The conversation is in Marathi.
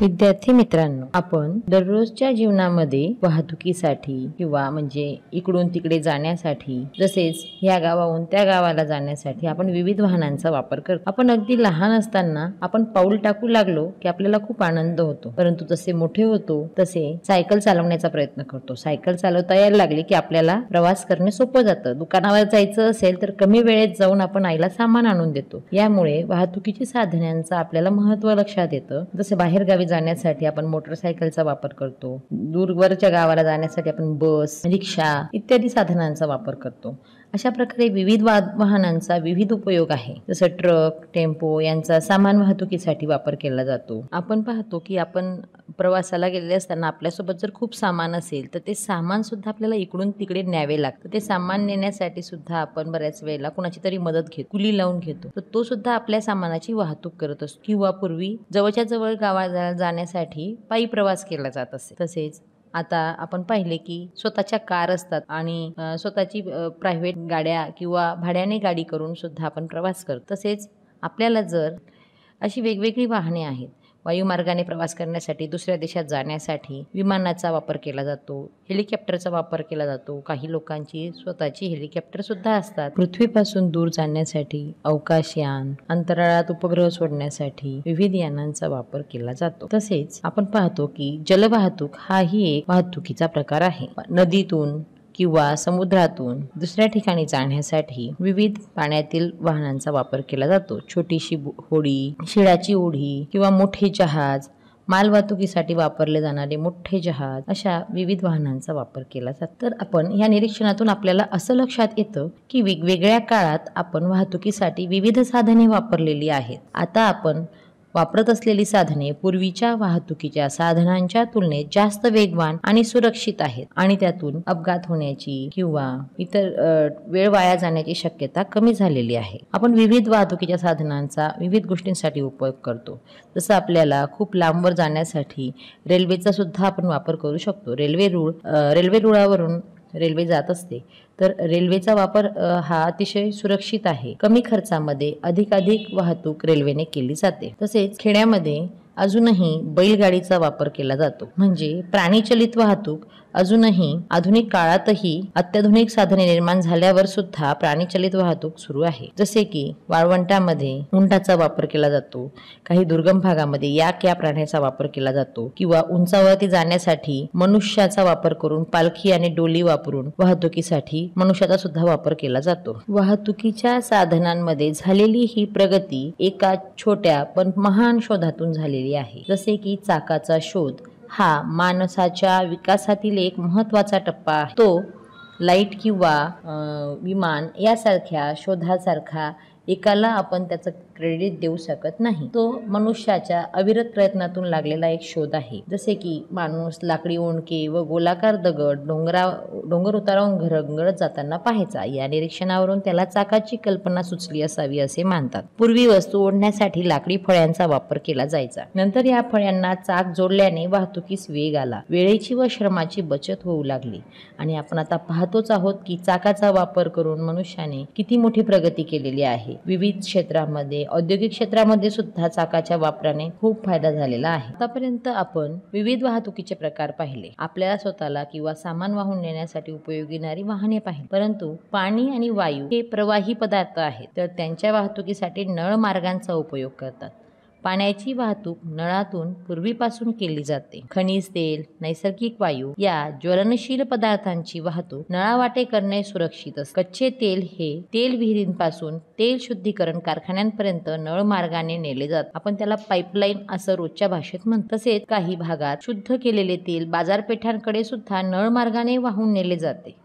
विद्यार्थी मित्रांनो आपण दररोजच्या जीवनामध्ये वाहतुकीसाठी किंवा म्हणजे इकडून तिकडे जाण्यासाठी तसेच या गावाहून त्या गावाला जाण्यासाठी आपण विविध वाहनांचा वापर करतो आपण अगदी लहान असताना आपण पाऊल टाकू लागलो की आपल्याला खूप आनंद होतो परंतु जसे मोठे होतो तसे सायकल चालवण्याचा प्रयत्न करतो सायकल चालवता यायला लागले की आपल्याला प्रवास करणे सोपं जातं दुकानावर जायचं असेल तर कमी वेळेत जाऊन आपण आईला सामान आणून देतो यामुळे वाहतुकीची साधनांचा आपल्याला महत्व लक्षात येतं जसे बाहेर गावी जाण्यासाठी आपण मोटरसायकलचा वापर करतो दूरवरच्या गावाला जाण्यासाठी आपण बस रिक्षा इत्यादी साधनांचा वापर करतो अशा प्रकारे विविध वाहनांचा विविध उपयोग आहे जसं ट्रक टेम्पो यांचा सामान वाहतुकीसाठी वापर केला जातो आपण पाहतो की आपण प्रवासाला गेलेले असताना आपल्यासोबत जर खूप सामान असेल तर ते सामानसुद्धा आपल्याला इकडून तिकडे न्यावे लागतं ते सामान नेण्यासाठी सुद्धा आपण बऱ्याच वेळेला कुणाची तरी मदत घेतो कुली लावून घेतो तर तो सुद्धा आपल्या सामानाची वाहतूक करत असतो किंवा पूर्वी जवळच्या जवळ गावा जाण्यासाठी पायी प्रवास केला जात असे तसेच आता आपण पाहिले की स्वतःच्या कार असतात आणि स्वतःची प्रायव्हेट गाड्या किंवा भाड्याने गाडी करून सुद्धा आपण प्रवास करतो तसेच आपल्याला जर अशी वेगवेगळी वाहने आहेत वायुमार्गाने प्रवास करण्यासाठी दुसऱ्या देशात जाण्यासाठी विमानाचा वापर केला जातो हेलिकॉप्टरचा वापर केला जातो काही लोकांची स्वतःची हेलिकॉप्टर सुद्धा असतात पृथ्वीपासून दूर जाण्यासाठी अवकाशयान अंतराळात उपग्रह सोडण्यासाठी विविध यानांचा वापर केला जातो तसेच आपण पाहतो की जलवाहतूक हाही एक वाहतुकीचा प्रकार आहे नदीतून किंवा समुद्रातून दुसऱ्या ठिकाणी जाण्यासाठी विविध पाण्यातील वाहनांचा वापर केला जातो छोटीशी होडी शिळाची ओढी किंवा मोठे जहाज मालवाहतुकीसाठी वापरले जाणारे मोठे जहाज अशा विविध वाहनांचा वापर केला जातो तर आपण या निरीक्षणातून आपल्याला असं लक्षात येतं की वेगवेगळ्या काळात आपण वाहतुकीसाठी विविध साधने वापरलेली आहेत आता आपण वापरत असलेली साधने पूर्वीच्या वाहतुकीच्या साधनांच्या तुलनेत जास्त वेगवान आणि सुरक्षित आहेत आणि त्यातून अपघात होण्याची किंवा इतर वेळ वाया जाण्याची शक्यता कमी झालेली आहे आपण विविध वाहतुकीच्या साधनांचा विविध गोष्टींसाठी उपयोग करतो जसं आपल्याला खूप लांबवर जाण्यासाठी रेल्वेचा सुद्धा आपण वापर करू शकतो रेल्वे रुळ रेल्वे रुळावरून रेल्वे जात असते तर रेल्वेचा वापर हा अतिशय सुरक्षित आहे कमी खर्चामध्ये अधिकाधिक वाहतूक रेल्वेने केली जाते तसेच खेड्यामध्ये अजूनही बैलगाडीचा वापर केला जातो म्हणजे प्राणीचलित वाहतूक अजूनही आधुनिक काळातही अत्याधुनिक साधने निर्माण झाल्यावर सुद्धा प्राणीचलित वाहतूक सुरू आहे जसे की वाळवंटामध्ये उंटाचा वापर केला जातो काही दुर्गम भागामध्ये याक या प्राण्याचा वापर केला जातो किंवा उंचावरती जाण्यासाठी मनुष्याचा वापर करून पालखी आणि डोली वापरून वाहतुकीसाठी मनुष्याचा सुद्धा वापर केला जातो वाहतुकीच्या साधनांमध्ये झालेली ही प्रगती एका छोट्या पण महान शोधातून झालेली आहे जसे की चाकाचा शोध हा माणसाच्या विकासातील एक महत्वाचा टप्पा आहे तो लाईट किंवा विमान यासारख्या शोधासारखा एकाला आपण त्याचं क्रेडिट देऊ शकत नाही तो मनुष्याच्या अविरत प्रयत्नातून लागलेला एक शोध आहे जसे की माणूस लाकडी ओंडके व गोलाकार दगड डोंगरा डोंगर उतारावून घरत जाताना पाहायचा या निरीक्षणावरून त्याला चाकाची कल्पना सुचली असावी असे मानतात पूर्वी वस्तू ओढण्यासाठी लाकडी फळ्यांचा वापर केला जायचा नंतर या फळ्यांना चाक जोडल्याने वाहतुकीस वेग आला वेळेची व श्रमाची बचत होऊ लागली आणि आपण आता पाहतोच आहोत की चाकाचा वापर करून मनुष्याने किती मोठी प्रगती केलेली आहे विविध क्षेत्रामध्ये औद्योगिक क्षेत्रामध्ये सुद्धा चाकाच्या वापराने खूप फायदा झालेला आहे आतापर्यंत आपण विविध वाहतुकीचे प्रकार पाहिले आपल्याला स्वतःला किंवा सामान वाहून नेण्यासाठी उपयोगीणारी वाहने पाहिली परंतु पाणी आणि वायू हे प्रवाही पदार्थ आहेत तर त्यांच्या वाहतुकीसाठी नळ मार्गांचा उपयोग करतात पाण्याची वाहतूक नळातून पूर्वीपासून केली जाते खनिज तेल नैसर्गिक वायू या ज्वलनशील पदार्थांची वाहतूक नळावाटे करणे सुरक्षित असते कच्चे तेल हे तेल विहिरींपासून तेल शुद्धीकरण कारखान्यांपर्यंत नळ मार्गाने नेले जात आपण त्याला पाईपलाईन असं रोजच्या भाषेत म्हणतो तसेच काही भागात शुद्ध केलेले तेल बाजारपेठांकडे सुद्धा नळ मार्गाने वाहून नेले जाते